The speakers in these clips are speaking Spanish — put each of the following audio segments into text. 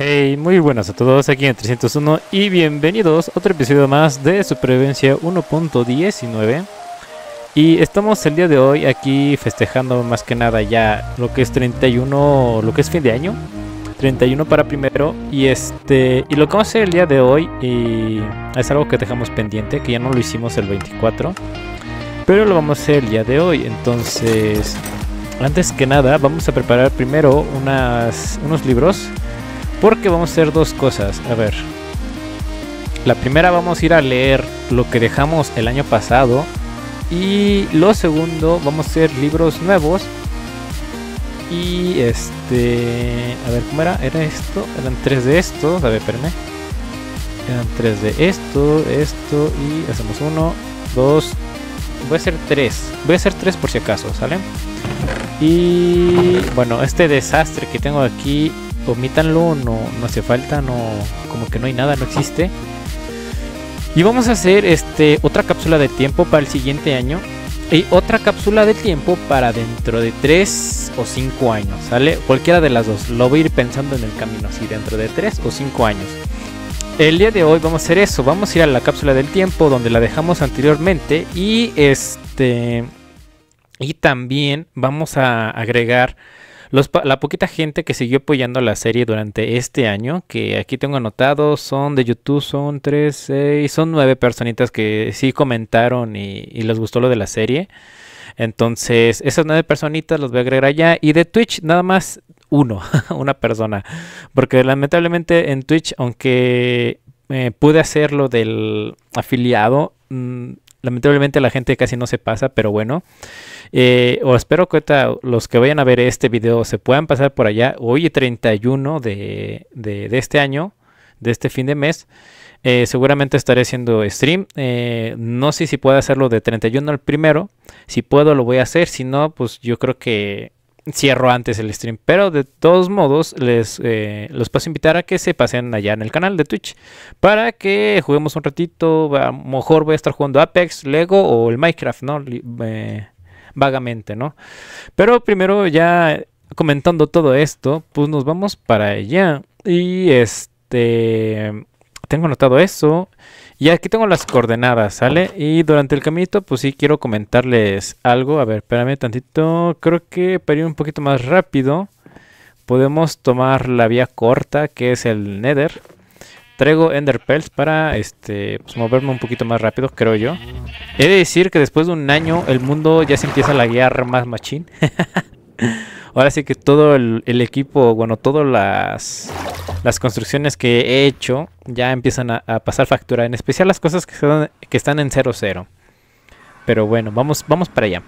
Hey, muy buenas a todos, aquí en 301 y bienvenidos a otro episodio más de Supervivencia 1.19 Y estamos el día de hoy aquí festejando más que nada ya lo que es 31, lo que es fin de año 31 para primero y este y lo que vamos a hacer el día de hoy y es algo que dejamos pendiente que ya no lo hicimos el 24 pero lo vamos a hacer el día de hoy entonces antes que nada vamos a preparar primero unas, unos libros porque vamos a hacer dos cosas. A ver. La primera vamos a ir a leer lo que dejamos el año pasado. Y lo segundo, vamos a hacer libros nuevos. Y este... A ver, ¿cómo era? ¿Era esto? Eran tres de estos. A ver, Eran tres de esto, esto y hacemos uno, dos. Voy a hacer tres. Voy a hacer tres por si acaso, ¿sale? Y bueno, este desastre que tengo aquí omítanlo, no, no hace falta, no, como que no hay nada, no existe. Y vamos a hacer este, otra cápsula de tiempo para el siguiente año. Y otra cápsula de tiempo para dentro de 3 o 5 años, ¿sale? Cualquiera de las dos. Lo voy a ir pensando en el camino, así dentro de 3 o 5 años. El día de hoy vamos a hacer eso. Vamos a ir a la cápsula del tiempo donde la dejamos anteriormente. Y este. Y también vamos a agregar la poquita gente que siguió apoyando la serie durante este año, que aquí tengo anotado, son de YouTube, son tres, y son nueve personitas que sí comentaron y, les gustó lo de la serie. Entonces, esas nueve personitas los voy a agregar allá. Y de Twitch, nada más uno, una persona. Porque lamentablemente en Twitch, aunque eh, pude hacer lo del afiliado, mm, lamentablemente la gente casi no se pasa, pero bueno. Eh, espero que los que vayan a ver este video se puedan pasar por allá. Hoy 31 de, de, este año, de este fin de mes. Eh, seguramente estaré haciendo stream. Eh, no sé si puedo hacerlo de 31 al primero. Si puedo, lo voy a hacer. Si no, pues yo creo que cierro antes el stream. Pero de todos modos, les eh, los paso a invitar a que se pasen allá en el canal de Twitch para que juguemos un ratito. A lo mejor voy a estar jugando Apex, Lego o el Minecraft, ¿no? Eh, vagamente, ¿no? Pero primero, ya comentando todo esto, pues nos vamos para allá. Y este. Tengo notado eso. Y aquí tengo las coordenadas, ¿sale? Y durante el caminito, pues sí quiero comentarles algo. A ver, espérame tantito. Creo que para ir un poquito más rápido, podemos tomar la vía corta, que es el Nether. Traigo Ender Pearls para este, pues, moverme un poquito más rápido, creo yo. He de decir que después de un año, el mundo ya se empieza a laguear más machín. Ahora sí que todo el equipo, bueno, todas las las construcciones que he hecho ya empiezan a, pasar factura, en especial las cosas que, están en 0.0 Pero bueno, vamos, vamos para allá.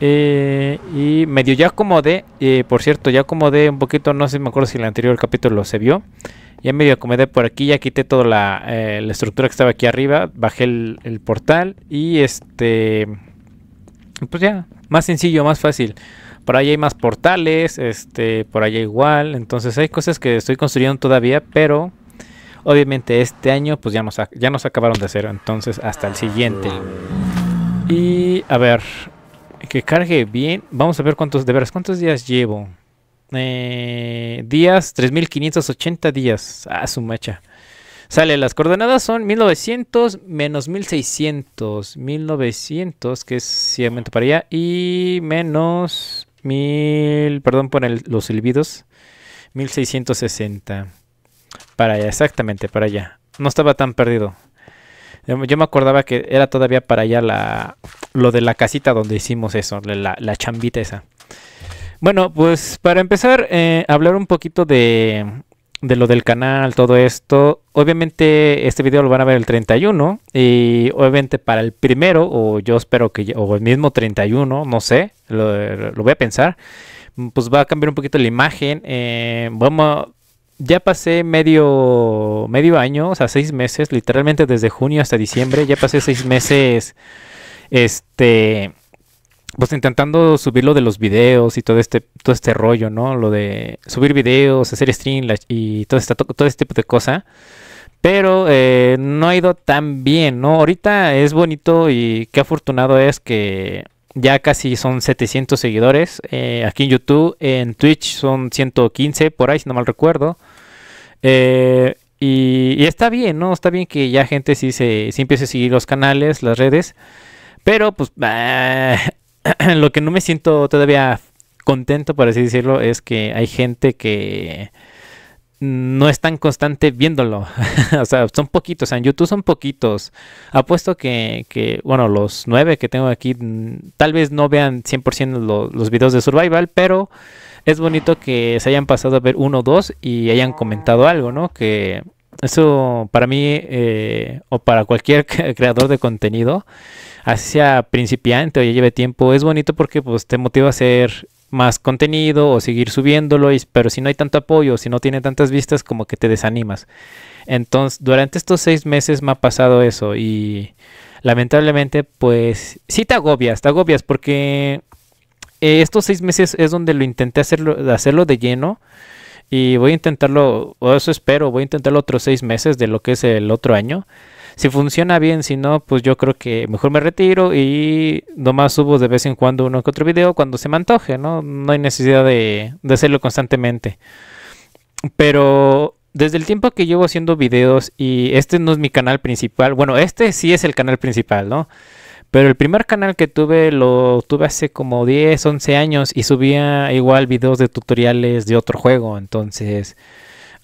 Eh, y medio ya acomodé, eh, por cierto, ya acomodé un poquito, no sé, si me acuerdo si el anterior capítulo se vio. Ya medio acomodé por aquí, ya quité toda eh, la, estructura que estaba aquí arriba, bajé el, el portal y este... Pues ya, más sencillo, más fácil. Por ahí hay más portales, este, por allá igual. Entonces hay cosas que estoy construyendo todavía, pero obviamente este año pues ya nos, ya nos acabaron de hacer. Entonces hasta el siguiente. Y a ver, que cargue bien. Vamos a ver cuántos, de veras, cuántos días llevo. Eh, días, 3.580 días. Ah, su mecha. Sale, las coordenadas son 1900 menos 1600. 1900, que es ciegamente para allá, y menos mil, perdón por los silbidos, 1660. Para allá, exactamente, para allá. No estaba tan perdido. Yo, me acordaba que era todavía para allá la, lo de la casita donde hicimos eso, la, la chambita esa. Bueno, pues para empezar, eh, hablar un poquito de, de lo del canal, todo esto. Obviamente este video lo van a ver el 31 y obviamente para el primero o yo espero que o el mismo 31, no sé, lo, voy a pensar, pues va a cambiar un poquito la imagen. Eh, vamos, ya pasé medio, medio año, o sea, seis meses, literalmente desde junio hasta diciembre, ya pasé seis meses, este pues intentando subir lo de los videos y todo este, todo este rollo, ¿no? Lo de subir videos, hacer stream y todo, este, todo este tipo de cosas. Pero eh, no ha ido tan bien, ¿no? Ahorita es bonito y qué afortunado es que ya casi son 700 seguidores eh, aquí en YouTube. En Twitch son 115 por ahí, si no mal recuerdo. Eh, y, está bien, ¿no? Está bien que ya gente sí, se, sí empiece a seguir los canales, las redes. Pero pues... lo que no me siento todavía contento, por así decirlo, es que hay gente que no es tan constante viéndolo. o sea, son poquitos. en YouTube son poquitos. Apuesto que, que, bueno, los nueve que tengo aquí mm, tal vez no vean 100% los videos de Survival, pero es bonito que se hayan pasado a ver uno o dos y hayan comentado algo, ¿no? Que eso para mí eh, o para cualquier creador de contenido, sea principiante o ya lleve tiempo, es bonito porque pues te motiva a hacer más contenido o seguir subiéndolo, pero si no hay tanto apoyo, si no tiene tantas vistas, como que te desanimas. Entonces, durante estos seis meses me ha pasado eso y lamentablemente pues sí te agobias, te agobias porque eh, estos seis meses es donde lo intenté hacerlo, hacerlo de lleno y voy a intentarlo, o eso espero, voy a intentarlo otros seis meses de lo que es el otro año. Si funciona bien, si no, pues yo creo que mejor me retiro y nomás subo de vez en cuando uno que otro video cuando se me antoje, ¿no? No hay necesidad de, de hacerlo constantemente. Pero desde el tiempo que llevo haciendo videos y este no es mi canal principal, bueno, este sí es el canal principal, ¿no? Pero el primer canal que tuve lo tuve hace como 10, 11 años y subía igual videos de tutoriales de otro juego. Entonces,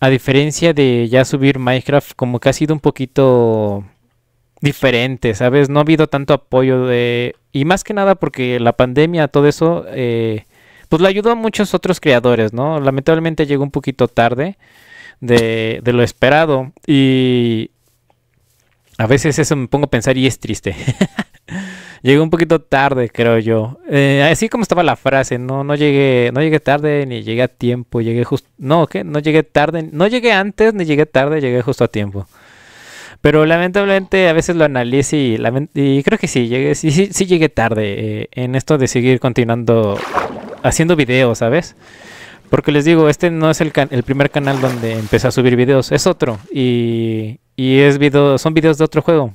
a diferencia de ya subir Minecraft, como que ha sido un poquito diferente, ¿sabes? No ha habido tanto apoyo de... Y más que nada porque la pandemia, todo eso, eh, pues la ayudó a muchos otros creadores, ¿no? Lamentablemente llegó un poquito tarde de, de lo esperado y... A veces eso me pongo a pensar y es triste. llegué un poquito tarde, creo yo. Eh, así como estaba la frase, no, no llegué, no llegué tarde ni llegué a tiempo, llegué justo, no, ¿qué? No llegué tarde, no llegué antes ni llegué tarde, llegué justo a tiempo. Pero lamentablemente a veces lo analizo y, creo que sí, llegué, sí, sí, llegué tarde eh, en esto de seguir continuando haciendo videos, ¿sabes? Porque les digo, este no es el, primer canal donde empecé a subir videos, es otro. Y, es video son videos de otro juego.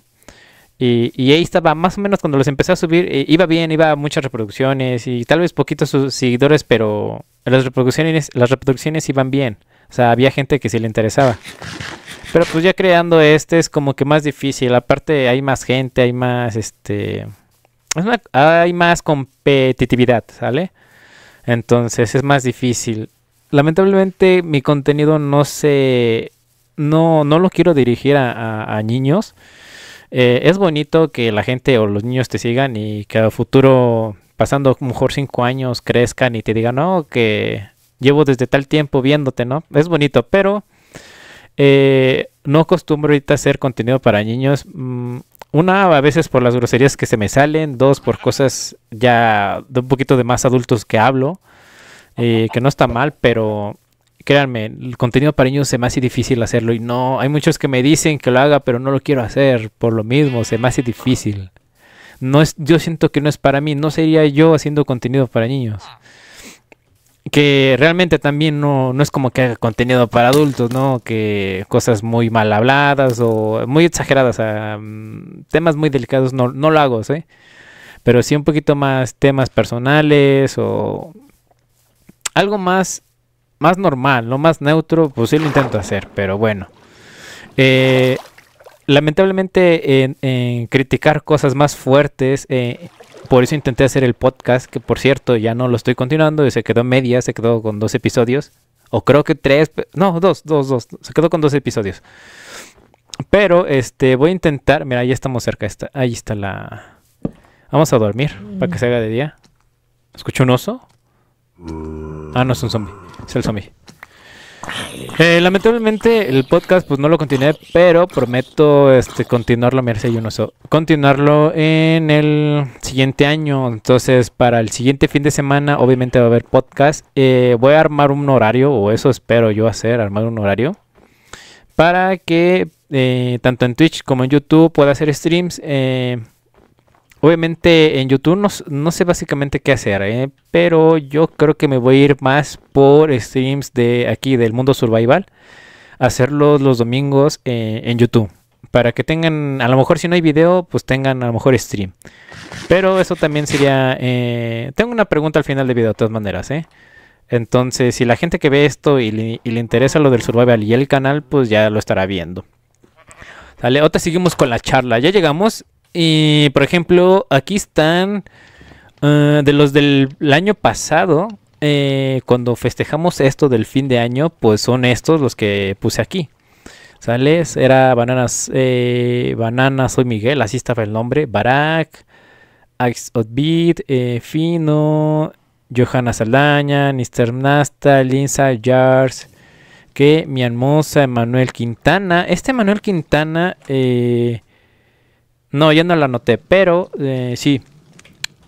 Y, ahí estaba, más o menos cuando los empecé a subir, eh, iba bien, iba muchas reproducciones y tal vez poquitos seguidores, pero las reproducciones, las reproducciones iban bien. O sea, había gente que se le interesaba. Pero pues ya creando este es como que más difícil. Aparte hay más gente, hay más este... hay más competitividad, ¿sale? Entonces es más difícil. Lamentablemente mi contenido no se... No, lo quiero dirigir a niños eh, es bonito que la gente o los niños te sigan y que a futuro, pasando mejor cinco años, crezcan y te digan, no, oh, que llevo desde tal tiempo viéndote, ¿no? Es bonito, pero eh, no acostumbro ahorita hacer contenido para niños. Mm, una, a veces por las groserías que se me salen. Dos, por cosas ya de un poquito de más adultos que hablo. Eh, que no está mal, pero créanme, el contenido para niños se me hace difícil hacerlo y no, hay muchos que me dicen que lo haga, pero no lo quiero hacer por lo mismo, se me hace difícil. No es, yo siento que no es para mí, no sería yo haciendo contenido para niños. Que realmente también no, es como que haga contenido para adultos, ¿no? Que cosas muy mal habladas o muy exageradas, mm, temas muy delicados, no, no lo hago, ¿sí? Pero sí un poquito más temas personales o algo más más normal, lo más neutro, pues sí lo intento hacer, pero bueno. Eh, lamentablemente en, criticar cosas más fuertes, eh, por eso intenté hacer el podcast, que por cierto ya no lo estoy continuando, y se quedó media, se quedó con dos episodios, o creo que tres, no, dos, dos, dos, se quedó con dos episodios. Pero este, voy a intentar, mira, ya estamos cerca, está, ahí está la... Vamos a dormir para que mm. se haga de día. ¿Escucho un oso? Ah, no es un zombie. Es el zombie. Eh, lamentablemente el podcast pues no lo continué, pero prometo este continuarlo, Mercedes, y continuarlo en el siguiente año. Entonces, para el siguiente fin de semana, obviamente va a haber podcast. Eh, voy a armar un horario, o eso espero yo hacer, armar un horario. Para que eh, tanto en Twitch como en YouTube pueda hacer streams. Eh, Obviamente en YouTube no, sé básicamente qué hacer, ¿eh? pero yo creo que me voy a ir más por streams de aquí del mundo survival, hacerlos los domingos eh, en YouTube, para que tengan, a lo mejor si no hay video, pues tengan a lo mejor stream. Pero eso también sería, eh, tengo una pregunta al final del video de todas maneras, Entonces, si la gente que ve esto y le, interesa lo del survival y el canal, pues ya lo estará viendo. Dale, otra, seguimos con la charla. Ya llegamos y por ejemplo, aquí están eh, de los del año pasado. Eh, cuando festejamos esto del fin de año, pues son estos los que puse aquí. ¿Sales? Era Bananas. Eh, bananas, soy Miguel, así estaba el nombre. Barak, Ax Fino, Johanna Saldaña, Nister Nasta, Linsa Jars, que mi hermosa Emanuel Quintana. Este Manuel Quintana eh, no, ya no la anoté, pero eh, sí.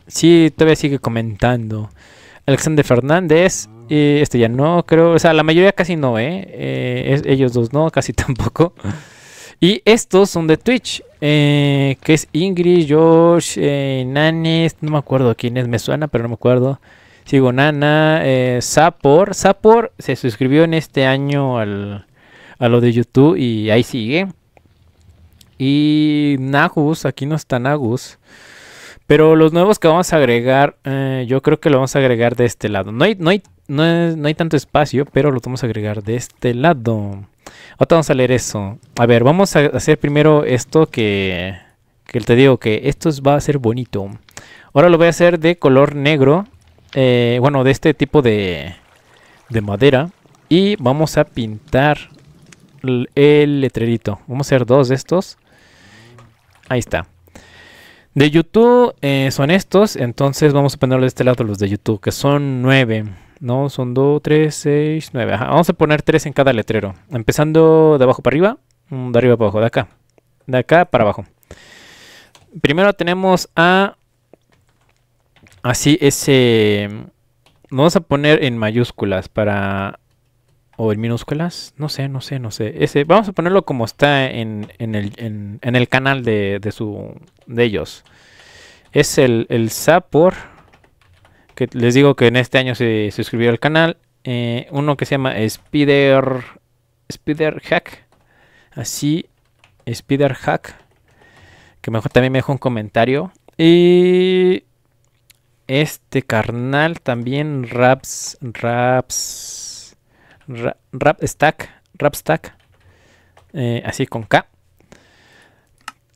Sí, todavía sigue comentando. Alexander Fernández, eh, este ya no, creo. O sea, la mayoría casi no, ¿eh? eh ellos dos no, casi tampoco. Y estos son de Twitch, eh, que es Ingrid, Josh, Nanes, no me acuerdo quién es, me suena, pero no me acuerdo. Sigo Nana, Sapor. Sapor se suscribió en este año a lo de YouTube y ahí sigue y Nagus, aquí no está Nagus. Pero los nuevos que vamos a agregar, eh, yo creo que lo vamos a agregar de este lado. No hay, no, hay, no, tanto espacio, pero lo vamos a agregar de este lado. Ahora vamos a leer eso. A ver, vamos a hacer primero esto que, que te digo que esto va a ser bonito. Ahora lo voy a hacer de color negro. Eh, bueno, de este tipo de, de madera. Y vamos a pintar el letrerito. Vamos a hacer dos de estos. Ahí está. De YouTube eh, son estos, entonces vamos a ponerle de este lado los de YouTube, que son nueve. No, son dos, 3, 6, 9. Ajá. Vamos a poner tres en cada letrero. Empezando de abajo para arriba, mm, de arriba para abajo, de acá. De acá para abajo. Primero tenemos a... Así ese... Mm, vamos a poner en mayúsculas para o en minúsculas, no sé, no sé, no sé. Ese, vamos a ponerlo como está en, el, canal de, su, de ellos. Es el, el Sapor, que les digo que en este año se suscribió al canal. Eh, uno que se llama Spider, Spider Hack, así, Spider Hack, que también me dejó un comentario. Y este carnal también, Raps, Raps Rapstack, rap eh, así con K.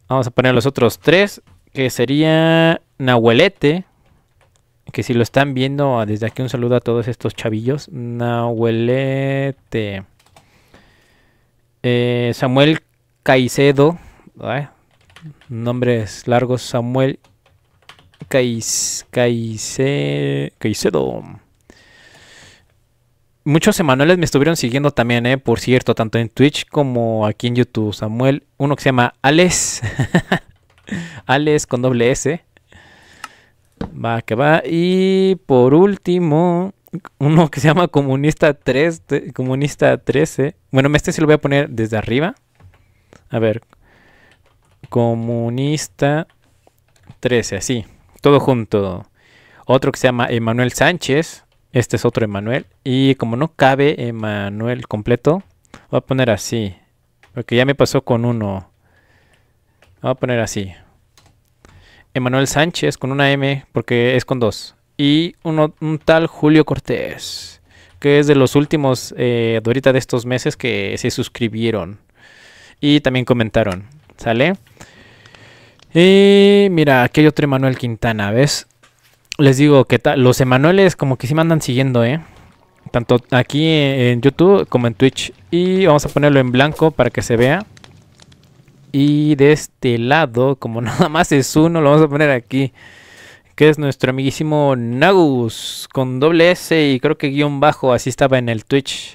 Vamos a poner los otros tres, que sería Nahuelete, que si lo están viendo ah, desde aquí un saludo a todos estos chavillos. Nahuelete. Eh, Samuel Caicedo. nombres largos. Samuel Caicedo. Muchos Emanueles me estuvieron siguiendo también, eh, por cierto, tanto en Twitch como aquí en YouTube. Samuel, uno que se llama Alex. Alex con doble S. Va, que va. Y por último, uno que se llama Comunista 3, Comunista 13. Bueno, este se lo voy a poner desde arriba. A ver. Comunista 13, así. Todo junto. Otro que se llama Emanuel Sánchez. Este es otro Emanuel. Y como no cabe Emanuel completo, voy a poner así. Porque ya me pasó con uno. Voy a poner así. Emanuel Sánchez con una M porque es con dos. Y uno, un tal Julio Cortés. Que es de los últimos eh, ahorita de estos meses que se suscribieron. Y también comentaron. ¿Sale? Y mira, aquí hay otro Emanuel Quintana, ¿ves? les digo que los Emanueles como que sí me andan siguiendo, ¿eh? Tanto aquí en YouTube como en Twitch. Y vamos a ponerlo en blanco para que se vea. Y de este lado, como nada más es uno, lo vamos a poner aquí. Que es nuestro amiguísimo Nagus. Con doble S y creo que guión bajo. Así estaba en el Twitch.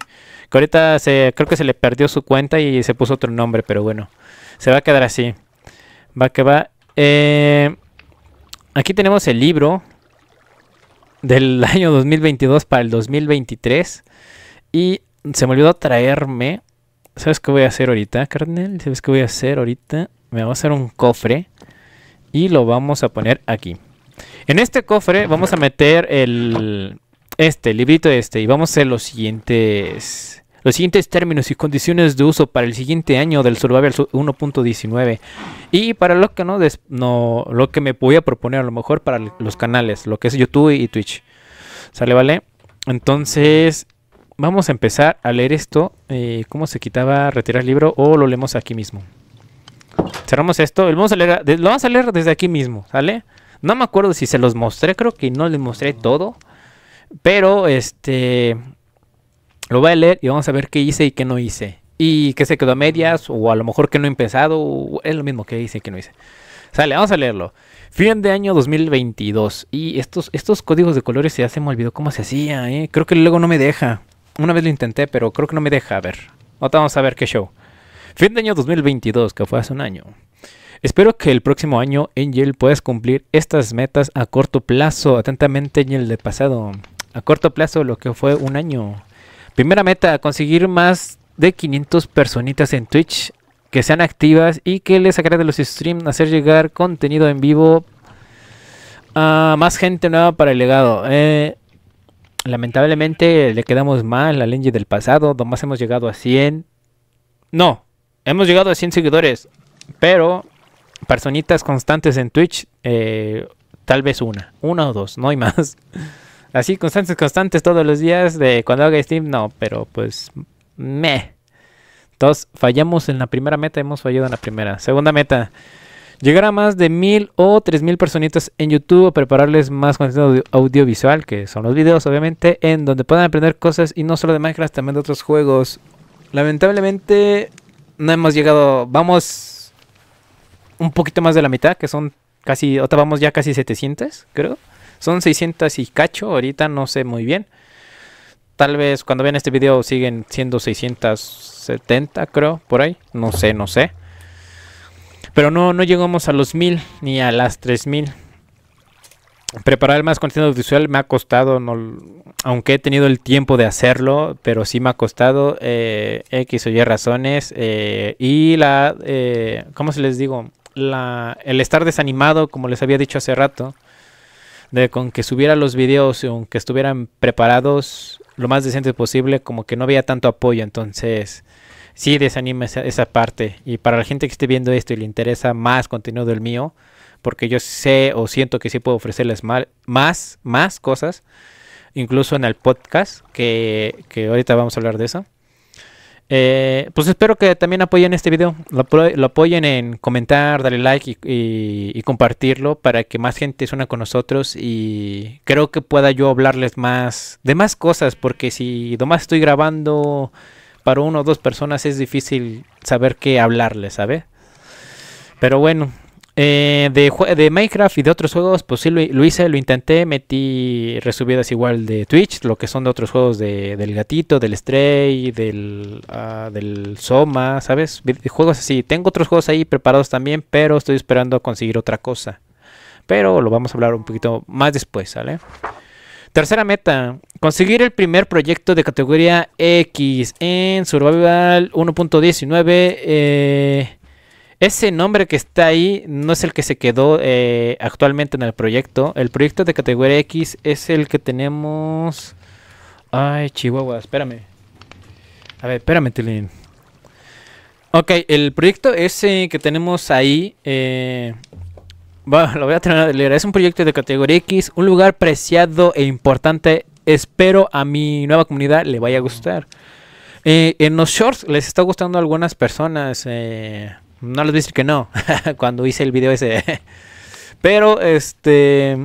Que ahorita creo que se le perdió su cuenta y se puso otro nombre. Pero bueno. Se va a quedar así. Va que va. Eh, aquí tenemos el libro del año 2022 para el 2023. Y se me olvidó traerme. ¿Sabes qué voy a hacer ahorita, carnal? ¿Sabes qué voy a hacer ahorita? Me va a hacer un cofre y lo vamos a poner aquí. En este cofre vamos a meter el este, el librito este y vamos a hacer los siguientes los siguientes términos y condiciones de uso para el siguiente año del Survival 1.19. Y para lo que no, no, lo que me voy a proponer a lo mejor para los canales, lo que es YouTube y Twitch. ¿Sale, vale? Entonces, vamos a empezar a leer esto. Eh, ¿Cómo se quitaba retirar el libro? O lo leemos aquí mismo. Cerramos esto. Lo vamos a leer, lo vamos a leer desde aquí mismo, ¿sale? No me acuerdo si se los mostré, creo que no les mostré todo. Pero este lo voy a leer y vamos a ver qué hice y qué no hice. Y qué se quedó a medias, o a lo mejor que no he empezado, es lo mismo que hice y que no hice. Sale, vamos a leerlo. Fin de año 2022. Y estos, estos códigos de colores ya se me olvidó cómo se hacía, ¿eh? Creo que luego no me deja. Una vez lo intenté, pero creo que no me deja. A ver, vez vamos a ver qué show. Fin de año 2022, que fue hace un año. Espero que el próximo año, Angel, puedas cumplir estas metas a corto plazo. Atentamente, Angel, de pasado. A corto plazo, lo que fue un año. Primera meta, conseguir más de 500 personitas en Twitch que sean activas y que les de los streams, hacer llegar contenido en vivo a más gente nueva para el legado. Eh, lamentablemente le quedamos mal a Lenji del pasado, más hemos llegado a 100. No, hemos llegado a 100 seguidores, pero personitas constantes en Twitch, eh, tal vez una, una o dos, no hay más. así constantes, constantes todos los días de cuando haga Steam, no, pero pues me. Entonces fallamos en la primera meta, hemos fallado en la primera. Segunda meta, llegar a más de mil o tres mil personitas en YouTube, prepararles más contenido audiovisual, que son los videos obviamente, en donde puedan aprender cosas y no solo de Minecraft, también de otros juegos. Lamentablemente no hemos llegado, vamos un poquito más de la mitad, que son casi, otra vamos ya casi 700, creo. Son 600 y cacho, ahorita no sé muy bien. Tal vez cuando vean este video siguen siendo 670, creo, por ahí. No sé, no sé. Pero no, no llegamos a los 1000 ni a las 3000. Preparar más contenido visual me ha costado, no, aunque he tenido el tiempo de hacerlo, pero sí me ha costado eh, X o Y razones. Eh, y la, eh, ¿cómo se les digo? La, el estar desanimado, como les había dicho hace rato, de con que subiera los videos, aunque estuvieran preparados lo más decentes posible, como que no había tanto apoyo, entonces sí desanima esa, esa parte. Y para la gente que esté viendo esto y le interesa más contenido del mío, porque yo sé o siento que sí puedo ofrecerles mal, más, más cosas, incluso en el podcast, que, que ahorita vamos a hablar de eso. Eh, pues espero que también apoyen este video, lo, apoyen en comentar, darle like y, compartirlo para que más gente suena con nosotros y creo que pueda yo hablarles más de más cosas porque si nomás estoy grabando para uno o dos personas es difícil saber qué hablarles, ¿sabes? Pero bueno, eh, de, de, Minecraft y de otros juegos, pues sí lo, hice, lo intenté, metí resubidas igual de Twitch, lo que son de otros juegos del gatito, del Stray, del, ah, del Soma, ¿sabes? Juegos así. Tengo otros juegos ahí preparados también, pero estoy esperando a conseguir otra cosa. Pero lo vamos a hablar un poquito más después, ¿sale? Tercera meta, conseguir el primer proyecto de categoría X en Survival 1.19. Eh, ese nombre que está ahí no es el que se quedó eh, actualmente en el proyecto. El proyecto de categoría X es el que tenemos. Ay, Chihuahua, espérame. A ver, espérame, Tilín. Ok, el proyecto ese que tenemos ahí. bueno, eh, lo voy a tener leer. Es un proyecto de categoría X, un lugar preciado e importante. Espero a mi nueva comunidad le vaya a gustar. Eh, en los shorts les está gustando a algunas personas. Eh, no les voy a decir que no, cuando hice el video ese. Pero este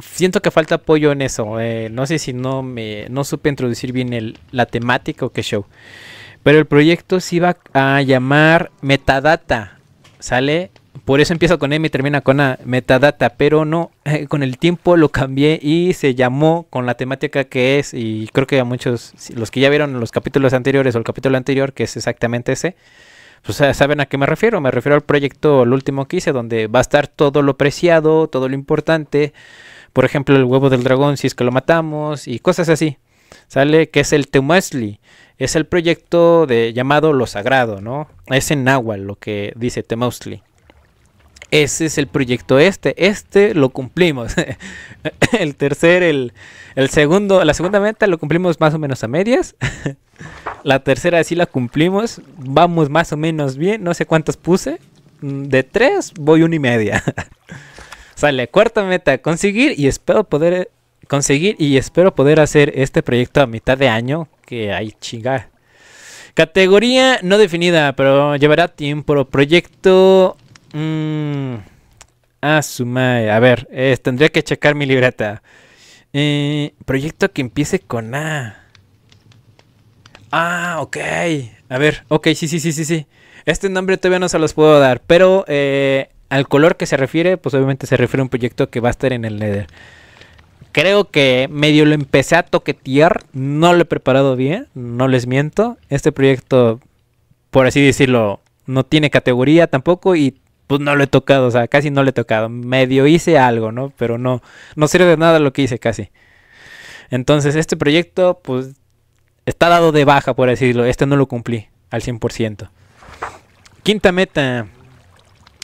siento que falta apoyo en eso. Eh, no sé si no me no supe introducir bien el, la temática o qué show. Pero el proyecto se iba a llamar Metadata. ¿Sale? Por eso empieza con M y termina con A, Metadata. Pero no, eh, con el tiempo lo cambié y se llamó con la temática que es. Y creo que a muchos, los que ya vieron los capítulos anteriores o el capítulo anterior, que es exactamente ese, pues saben a qué me refiero. Me refiero al proyecto, el último que hice, donde va a estar todo lo preciado, todo lo importante. Por ejemplo, el huevo del dragón, si es que lo matamos, y cosas así. Sale que es el Temuesli. Es el proyecto de, llamado Lo Sagrado, ¿no? Es en agua lo que dice Temuesli. Ese es el proyecto este. Este lo cumplimos. el tercer, el, el segundo, la segunda meta lo cumplimos más o menos a medias. La tercera sí la cumplimos. Vamos más o menos bien. No sé cuántas puse. Mm, de tres voy una y media. Sale, cuarta meta, conseguir y espero poder conseguir y espero poder hacer este proyecto a mitad de año. Que hay chinga. Categoría no definida, pero llevará tiempo. Proyecto. Mmm, a A ver, tendría que checar mi libreta. Eh, proyecto que empiece con A. Ah, ok. A ver, ok, sí, sí, sí, sí, sí. Este nombre todavía no se los puedo dar, pero eh, al color que se refiere, pues obviamente se refiere a un proyecto que va a estar en el Nether. Creo que medio lo empecé a toquetear, no lo he preparado bien, no les miento. Este proyecto, por así decirlo, no tiene categoría tampoco y pues no lo he tocado, o sea, casi no lo he tocado. Medio hice algo, ¿no? Pero no, no sirve de nada lo que hice casi. Entonces, este proyecto, pues está dado de baja, por decirlo. Este no lo cumplí al 100%. Quinta meta.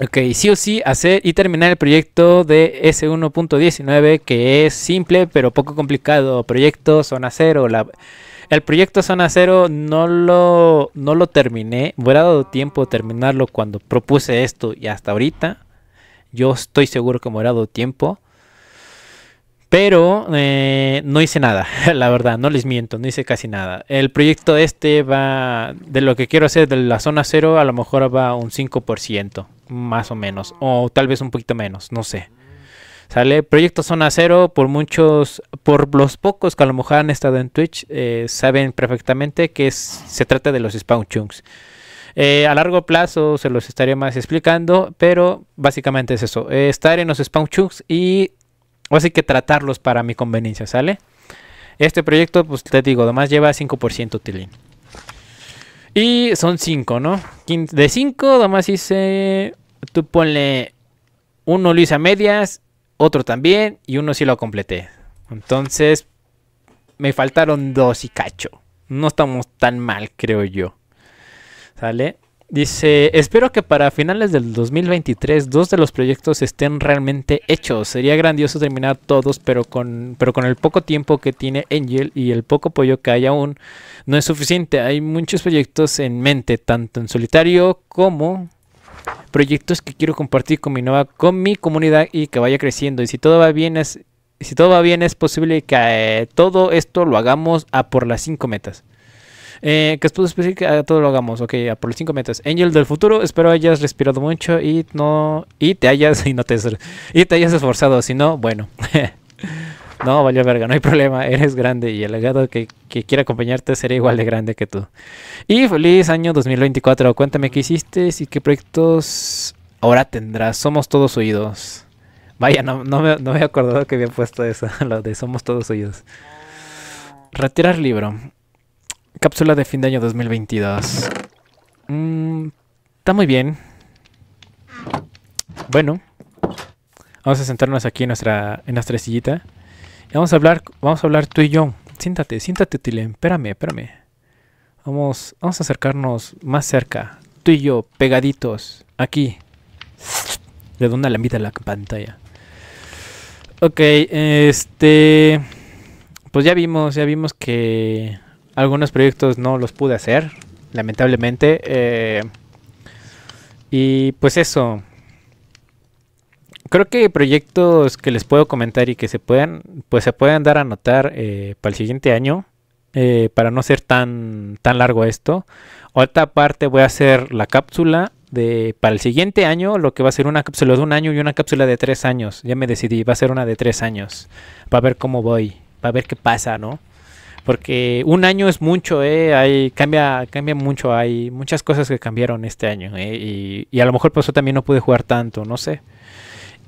Ok, sí o sí, hacer y terminar el proyecto de S1.19, que es simple pero poco complicado. Proyecto Zona Cero. El proyecto Zona Cero no lo, no lo terminé. Hubiera dado tiempo de terminarlo cuando propuse esto y hasta ahorita. Yo estoy seguro que me hubiera dado tiempo. Pero eh, no hice nada, la verdad, no les miento, no hice casi nada. El proyecto este va, de lo que quiero hacer de la zona cero, a lo mejor va un 5%, más o menos, o tal vez un poquito menos, no sé. Sale Proyecto Zona Cero, por muchos, por los pocos que a lo mejor han estado en Twitch, eh, saben perfectamente que es, se trata de los spawn chunks. Eh, a largo plazo se los estaré más explicando, pero básicamente es eso, estar en los spawn chunks y o así que tratarlos para mi conveniencia, ¿sale? Este proyecto, pues te digo, además lleva 5% tilin. Y son 5, ¿no? De 5, además hice. Tú ponle. Uno lo hice a medias, otro también, y uno sí lo completé. Entonces, me faltaron dos y cacho. No estamos tan mal, creo yo. ¿Sale? Dice, espero que para finales del 2023 dos de los proyectos estén realmente hechos. Sería grandioso terminar todos, pero con, pero con el poco tiempo que tiene Angel y el poco apoyo que hay aún, no es suficiente. Hay muchos proyectos en mente, tanto en solitario como proyectos que quiero compartir con mi nueva, con mi comunidad y que vaya creciendo. Y si todo va bien es, si todo va bien es posible que eh, todo esto lo hagamos a por las cinco metas. Eh, que especificar pues, pues, que todo lo hagamos. Ok, a por los 5 metros Angel del futuro, espero hayas respirado mucho y no. Y te hayas. Y no te, y te hayas esforzado. Si no, bueno. No, vaya verga, no hay problema, eres grande y el legado que, quiera acompañarte será igual de grande que tú. Y feliz año 2024, cuéntame qué hiciste y qué proyectos ahora tendrás. Somos todos oídos. Vaya, no me he acordado que había puesto eso, lo de somos todos oídos. Retirar libro. Cápsula de fin de año 2022. Mm, está muy bien. Bueno. Vamos a sentarnos aquí en nuestra, en sillita. Y vamos a hablar, vamos a hablar tú y yo. Siéntate, siéntate, Tilen. Espérame, espérame. Vamos, vamos a acercarnos más cerca. Tú y yo, pegaditos. Aquí. Le doy una lambita a la pantalla. Ok, este... Pues ya vimos, ya vimos que algunos proyectos no los pude hacer, lamentablemente. Eh, y pues eso. Creo que proyectos que les puedo comentar y que se puedan, pues se pueden dar a notar eh, para el siguiente año. Eh, para no ser tan, tan largo esto. Otra parte voy a hacer la cápsula de, para el siguiente año, lo que va a ser una cápsula de un año y una cápsula de tres años. Ya me decidí, va a ser una de tres años. Para ver cómo voy, para ver qué pasa, ¿no? Porque un año es mucho, ¿eh? Hay, cambia, cambia mucho, hay muchas cosas que cambiaron este año, ¿eh? y, a lo mejor por eso también no pude jugar tanto, no sé.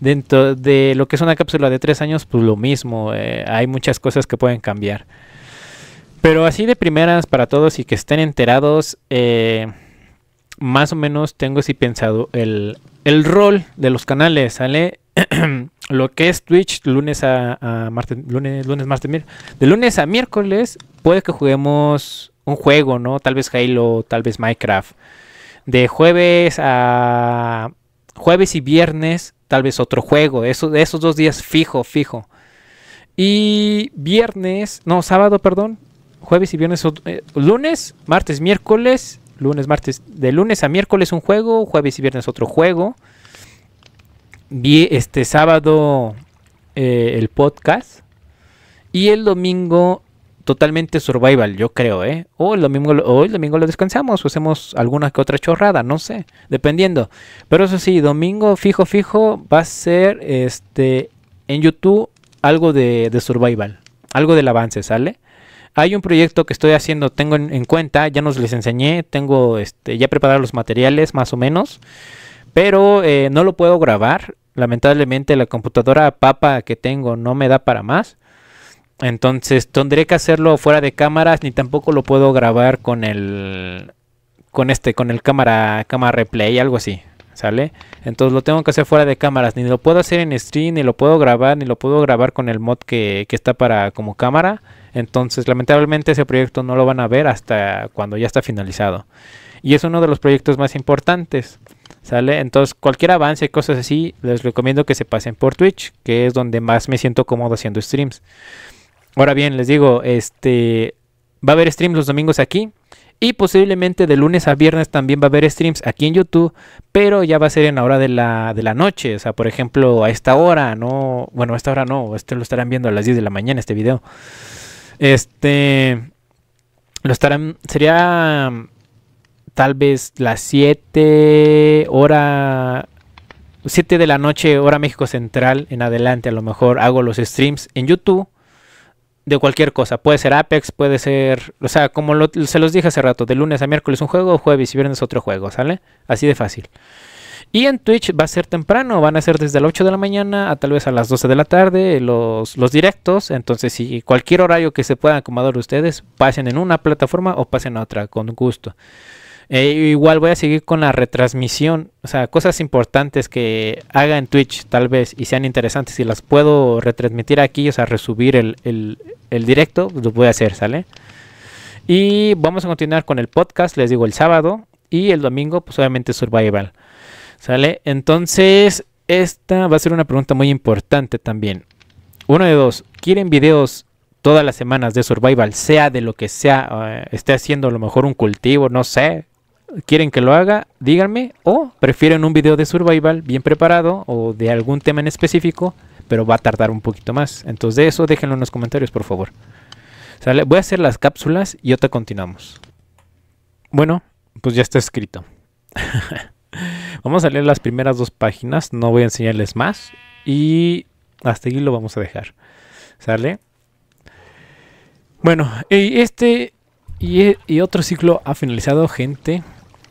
Dentro de lo que es una cápsula de tres años, pues lo mismo, eh, hay muchas cosas que pueden cambiar. Pero así de primeras para todos y que estén enterados, eh, más o menos tengo así pensado el, el rol de los canales, ¿sale? lo que es Twitch lunes a, martes, lunes, lunes, martes, de lunes a miércoles puede que juguemos un juego, ¿no? Tal vez Halo, tal vez Minecraft. De jueves a jueves y viernes, tal vez otro juego. Eso, de esos dos días fijo, fijo. Y viernes, no, sábado, perdón. Jueves y viernes, eh, lunes, martes, miércoles, lunes, martes, de lunes a miércoles un juego, jueves y viernes otro juego vi este sábado eh, el podcast y el domingo totalmente survival, yo creo, ¿eh? O el domingo, el domingo lo descansamos, o hacemos alguna que otra chorrada, no sé, dependiendo. Pero eso sí, domingo fijo fijo va a ser este en YouTube algo de, survival, algo del avance, ¿sale? Hay un proyecto que estoy haciendo, tengo en, cuenta, ya nos les enseñé, tengo este, ya preparados los materiales más o menos. Pero eh, no lo puedo grabar. Lamentablemente la computadora papa que tengo no me da para más. Entonces tendré que hacerlo fuera de cámaras ni tampoco lo puedo grabar con el con este con el cámara cámara replay algo así, ¿sale? Entonces lo tengo que hacer fuera de cámaras, ni lo puedo hacer en stream, ni lo puedo grabar, ni lo puedo grabar con el mod que, que está para como cámara. Entonces lamentablemente ese proyecto no lo van a ver hasta cuando ya está finalizado. Y es uno de los proyectos más importantes. ¿Sale? Entonces, cualquier avance, y cosas así, les recomiendo que se pasen por Twitch, que es donde más me siento cómodo haciendo streams. Ahora bien, les digo, este va a haber streams los domingos aquí y posiblemente de lunes a viernes también va a haber streams aquí en YouTube, pero ya va a ser en la hora de la, noche, o sea, por ejemplo, a esta hora, no, bueno, a esta hora no, este lo estarán viendo a las 10 de la mañana este video. Este lo estarán sería tal vez las 7 hora 7 de la noche hora México Central en adelante a lo mejor hago los streams en YouTube de cualquier cosa, puede ser Apex, puede ser, o sea, como se los dije hace rato, de lunes a miércoles un juego, jueves y viernes otro juego, ¿sale? Así de fácil. Y en Twitch va a ser temprano, van a ser desde las 8 de la mañana a tal vez a las 12 de la tarde los, los directos. Entonces, si cualquier horario que se pueda acomodar ustedes, pasen en una plataforma o pasen a otra, con gusto. Eh, igual voy a seguir con la retransmisión, o sea, cosas importantes que haga en Twitch tal vez y sean interesantes Si las puedo retransmitir aquí, o sea, resubir el, el, directo, lo voy a hacer, ¿sale? Y vamos a continuar con el podcast, les digo, el sábado y el domingo, pues obviamente Survival, ¿sale? Entonces, esta va a ser una pregunta muy importante también. Uno de dos, ¿quieren videos todas las semanas de survival, sea de lo que sea, eh, esté haciendo a lo mejor un cultivo, no sé, quieren que lo haga, díganme, o prefieren un video de survival bien preparado o de algún tema en específico, pero va a tardar un poquito más. Entonces de eso déjenlo en los comentarios, por favor. ¿Sale? Voy a hacer las cápsulas y otra continuamos. Bueno, pues ya está escrito. vamos a leer las primeras dos páginas, no voy a enseñarles más y hasta ahí lo vamos a dejar. ¿Sale? Bueno, este y, e, y otro ciclo ha finalizado, gente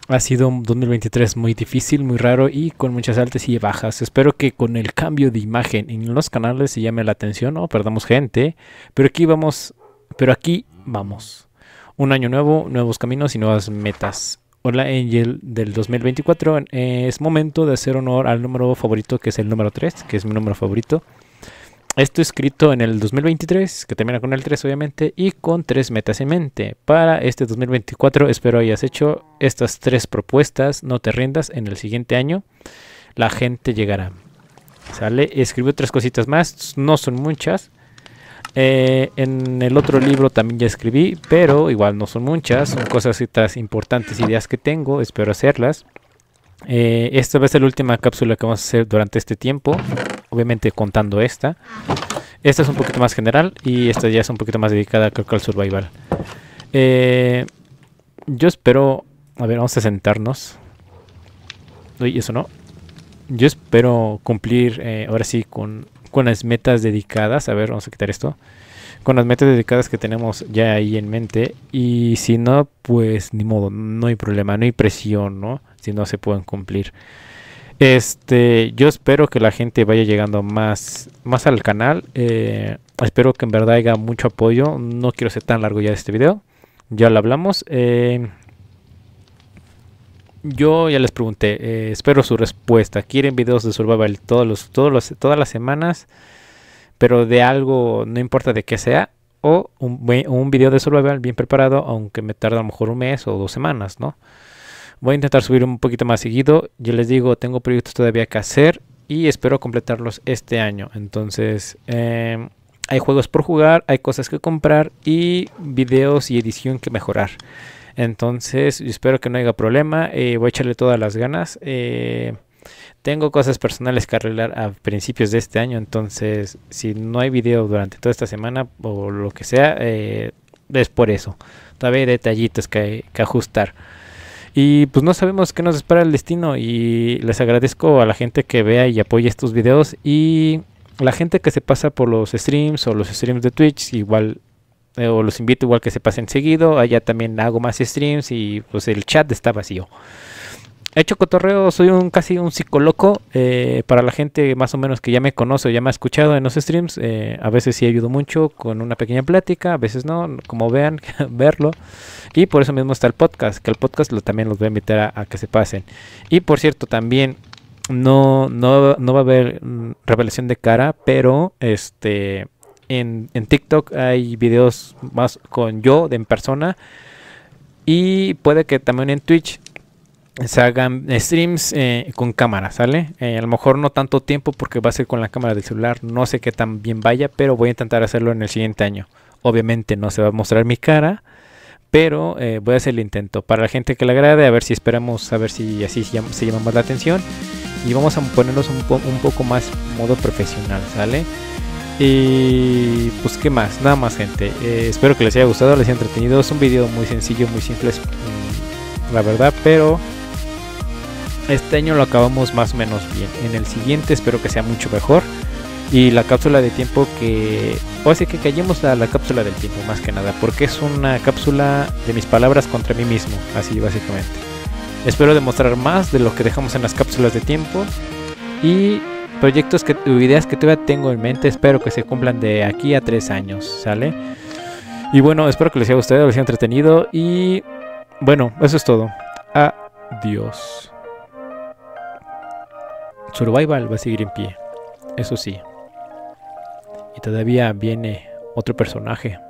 ha sido 2023 muy difícil, muy raro y con muchas altas y bajas. Espero que con el cambio de imagen en los canales se llame la atención o perdamos gente. Pero aquí vamos, pero aquí vamos. Un año nuevo, nuevos caminos y nuevas metas. Hola Angel del 2024. Es momento de hacer honor al número favorito que es el número 3, que es mi número favorito. Esto escrito en el 2023, que termina con el 3 obviamente, y con tres metas en mente. Para este 2024 espero hayas hecho estas tres propuestas, no te rindas, en el siguiente año la gente llegará. ¿Sale? escribió otras cositas más, no son muchas. Eh, en el otro libro también ya escribí, pero igual no son muchas, son cosas importantes, ideas que tengo, espero hacerlas. Eh, esta va a ser la última cápsula que vamos a hacer durante este tiempo obviamente contando esta. Esta es un poquito más general y esta ya es un poquito más dedicada creo que al survival. Eh, yo espero... A ver, vamos a sentarnos. Uy, eso no. Yo espero cumplir eh, ahora sí con, con las metas dedicadas. A ver, vamos a quitar esto. Con las metas dedicadas que tenemos ya ahí en mente. Y si no, pues ni modo, no hay problema, no hay presión, ¿no? Si no se pueden cumplir. Este, yo espero que la gente vaya llegando más, más al canal. Eh, espero que en verdad haya mucho apoyo. No quiero ser tan largo ya de este video. Ya lo hablamos. Eh, yo ya les pregunté. Eh, espero su respuesta. ¿Quieren videos de Survival todos todos los, todas las semanas? Pero de algo, no importa de qué sea. O un, video de Survival bien preparado, aunque me tarde a lo mejor un mes o dos semanas, ¿no? Voy a intentar subir un poquito más seguido. Yo les digo, tengo proyectos todavía que hacer y espero completarlos este año. Entonces, em, hay juegos por jugar, hay cosas que comprar y videos y edición que mejorar. Entonces, espero que no haya problema. Eh, voy a echarle todas las ganas. Eh, tengo cosas personales que arreglar a principios de este año. Entonces, si no hay video durante toda esta semana o lo que sea, eh, es por eso. Todavía hay detallitos que ajustar. Y pues no sabemos qué nos espera el destino y les agradezco a la gente que vea y apoya estos videos y la gente que se pasa por los streams o los streams de Twitch, igual eh, o los invito igual que se pasen seguido, allá también hago más streams y pues el chat está vacío hecho cotorreo, soy un casi un psicoloco. Eh, para la gente más o menos que ya me conoce ya me ha escuchado en los streams, eh, a veces sí ayudo mucho con una pequeña plática, a veces no, como vean, verlo. Y por eso mismo está el podcast, que el podcast lo, también los voy a invitar a, que se pasen. Y por cierto, también no, no, va a haber mm, revelación de cara, pero este en, en TikTok hay videos más con yo de en persona. Y puede que también en Twitch se hagan streams eh, con cámara, ¿sale? Eh, a lo mejor no tanto tiempo porque va a ser con la cámara del celular, no sé qué tan bien vaya, pero voy a intentar hacerlo en el siguiente año. Obviamente no se va a mostrar mi cara, pero eh, voy a hacer el intento. Para la gente que le agrade, a ver si esperamos, a ver si así se llama, más la atención. Y vamos a ponernos un, poco más modo profesional, ¿sale? Y pues qué más, nada más gente. espero que les haya gustado, les haya entretenido. Es un video muy sencillo, muy simple, mm, la verdad, pero este año lo acabamos más o menos bien. En el siguiente espero que sea mucho mejor. Y la cápsula de tiempo que... O así que callemos la cápsula del tiempo más que nada. Porque es una cápsula de mis palabras contra mí mismo. Así básicamente. Espero demostrar más de lo que dejamos en las cápsulas de tiempo. Y proyectos que, o ideas que todavía tengo en mente. Espero que se cumplan de aquí a tres años. ¿Sale? Y bueno, espero que les haya gustado, les haya entretenido. Y bueno, eso es todo. Adiós. Survival va a seguir en pie, eso sí. Y todavía viene otro personaje